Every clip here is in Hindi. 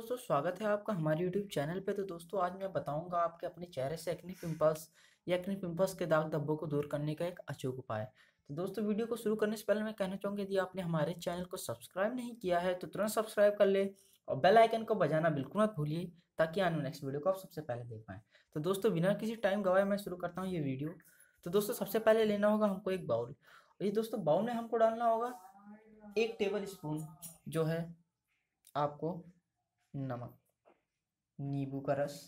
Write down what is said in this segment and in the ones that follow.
दोस्तों स्वागत है आपका हमारे यूट्यूब चैनल पे तो दोस्तों आज मैं बताऊंगा आपके अपने चेहरे से एक्ने पिंपल्स या एक्ने पिंपल्स के दाग धब्बों को दूर करने का एक अचूक उपाय तो दोस्तों वीडियो को शुरू करने से पहले मैं कहना चाहूँगा यदि आपने हमारे चैनल को सब्सक्राइब नहीं किया है तो तुरंत सब्सक्राइब कर ले और बेल आइकन को बजाना बिल्कुल मत भूलिए ताकि आने नेक्स्ट वीडियो को आप सबसे पहले देख पाएँ तो दोस्तों बिना किसी टाइम गवाए मैं शुरू करता हूँ ये वीडियो तो दोस्तों सबसे पहले लेना होगा हमको एक बाउल ये दोस्तों बाउल में हमको डालना होगा एक टेबल स्पून जो है आपको नमक नींबू का रस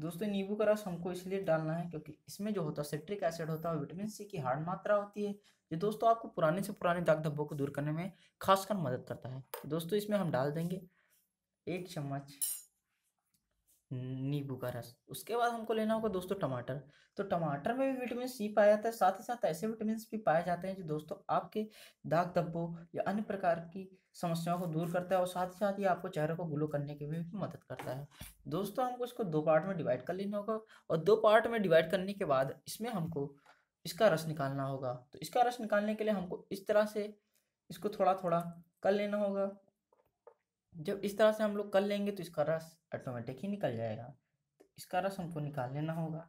दोस्तों नींबू का रस हमको इसलिए डालना है क्योंकि इसमें जो होता है सिट्रिक एसिड होता है विटामिन सी की हार्ड मात्रा होती है जो दोस्तों आपको पुराने से पुराने दाग धब्बों को दूर करने में खासकर मदद करता है दोस्तों इसमें हम डाल देंगे एक चम्मच नींबू का रस उसके बाद हमको लेना होगा दोस्तों टमाटर तो टमाटर में भी विटामिन सी पाया जाता है साथ ही साथ ऐसे विटामिन भी पाए जाते हैं जो दोस्तों आपके दाग धब्बों या अन्य प्रकार की समस्याओं को दूर करता है और साथ ही साथ ये आपको चेहरे को ग्लो करने की भी मदद करता है दोस्तों हमको इसको दो पार्ट में डिवाइड कर लेना होगा और दो पार्ट में डिवाइड करने के बाद इसमें हमको इसका रस निकालना होगा तो इसका रस निकालने के लिए हमको इस तरह से इसको थोड़ा थोड़ा कर लेना होगा जब इस तरह से हम लोग कर लेंगे तो इसका रस ऑटोमेटिक ही निकल जाएगा तो इसका रस हमको निकाल लेना होगा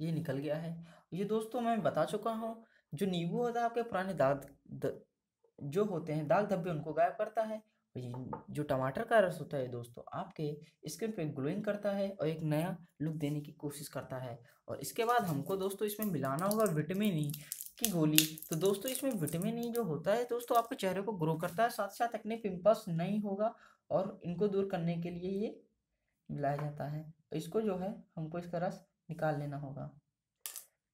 ये निकल गया है ये दोस्तों मैं बता चुका हूँ जो नींबू होता है आपके पुराने दाग द, जो होते हैं दाग धब्बे उनको गायब करता है जो टमाटर का रस होता है दोस्तों आपके स्किन पे ग्लोइंग करता है और एक नया लुक देने की कोशिश करता है और इसके बाद हमको दोस्तों इसमें मिलाना होगा विटामिन ई की गोली तो दोस्तों इसमें विटामिन ई जो होता है दोस्तों आपके चेहरे को ग्रो करता है साथ साथ अपने पिम्पल्स नहीं होगा और इनको दूर करने के लिए ये मिलाया जाता है तो इसको जो है हमको इसका रस निकाल लेना होगा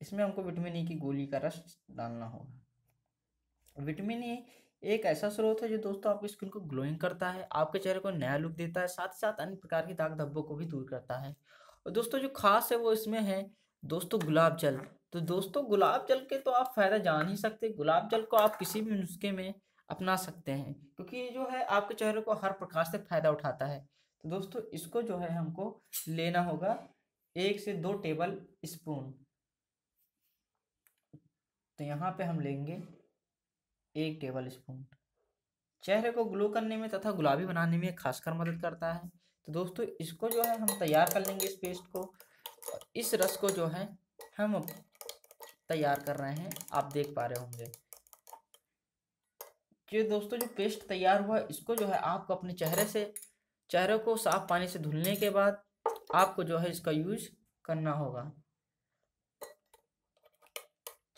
इसमें हमको विटामिन ई की गोली का रस डालना होगा विटामिन ई एक ऐसा स्रोत है जो दोस्तों आपकी स्किन को ग्लोइंग करता है आपके चेहरे को नया लुक देता है साथ ही साथ अन्य प्रकार की दाग धब्बों को भी दूर करता है और दोस्तों जो खास है वो इसमें है दोस्तों गुलाब जल तो दोस्तों गुलाब जल के तो आप फ़ायदा जान ही सकते गुलाब जल को आप किसी भी नुस्खे में अपना सकते हैं क्योंकि ये जो है आपके चेहरे को हर प्रकार से फ़ायदा उठाता है तो दोस्तों इसको जो है हमको लेना होगा एक से दो टेबल स्पून तो यहाँ पे हम लेंगे एक टेबल स्पून चेहरे को ग्लो करने में तथा गुलाबी बनाने में खासकर मदद करता है तो दोस्तों इसको जो है हम तैयार कर लेंगे इस पेस्ट को और इस रस को जो है हम तैयार कर रहे हैं आप देख पा रहे होंगे कि दोस्तों जो पेस्ट तैयार हुआ है इसको जो है आपको अपने चेहरे से चेहरे को साफ पानी से धुलने के बाद आपको जो है इसका यूज करना होगा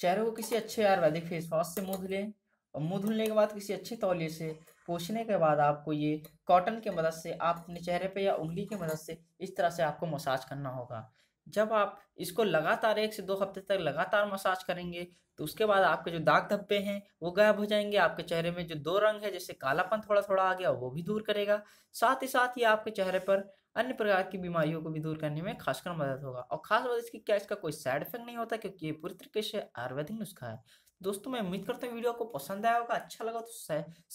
चेहरे को किसी अच्छे आयुर्वैदिक फेस वॉश से मुंह धुलें और मुँह धुलने के बाद किसी अच्छे तौलिए से पोछने के बाद आपको ये कॉटन के मदद से आप अपने चेहरे पे या उंगली की मदद से इस तरह से आपको मसाज करना होगा जब आप इसको लगातार एक से दो हफ्ते तक लगातार मसाज करेंगे तो उसके बाद आपके जो दाग धब्बे हैं वो गायब हो जाएंगे आपके चेहरे में जो दो रंग है जैसे कालापन थोड़ा थोड़ा आ गया वो भी दूर करेगा साथ ही साथ ये आपके चेहरे पर अन्य प्रकार की बीमारियों को भी दूर करने में खासकर मदद होगा और खास बात इसकी क्या इसका कोई साइड इफेक्ट नहीं होता क्योंकि ये पूरी तरीके से आयुर्वेदिक नुस्खा है दोस्तों मैं उम्मीद करता हूँ वीडियो को पसंद आया होगा अच्छा लगा तो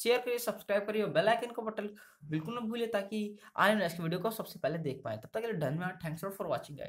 शेयर करिए सब्सक्राइब करिए बेल आइकन का बटन बिल्कुल ना भूलिए ताकि आने नेक्स्ट वीडियो को सबसे पहले देख पाए तब तक के लिए धन्यवाद थैंक्स फॉर वॉचिंग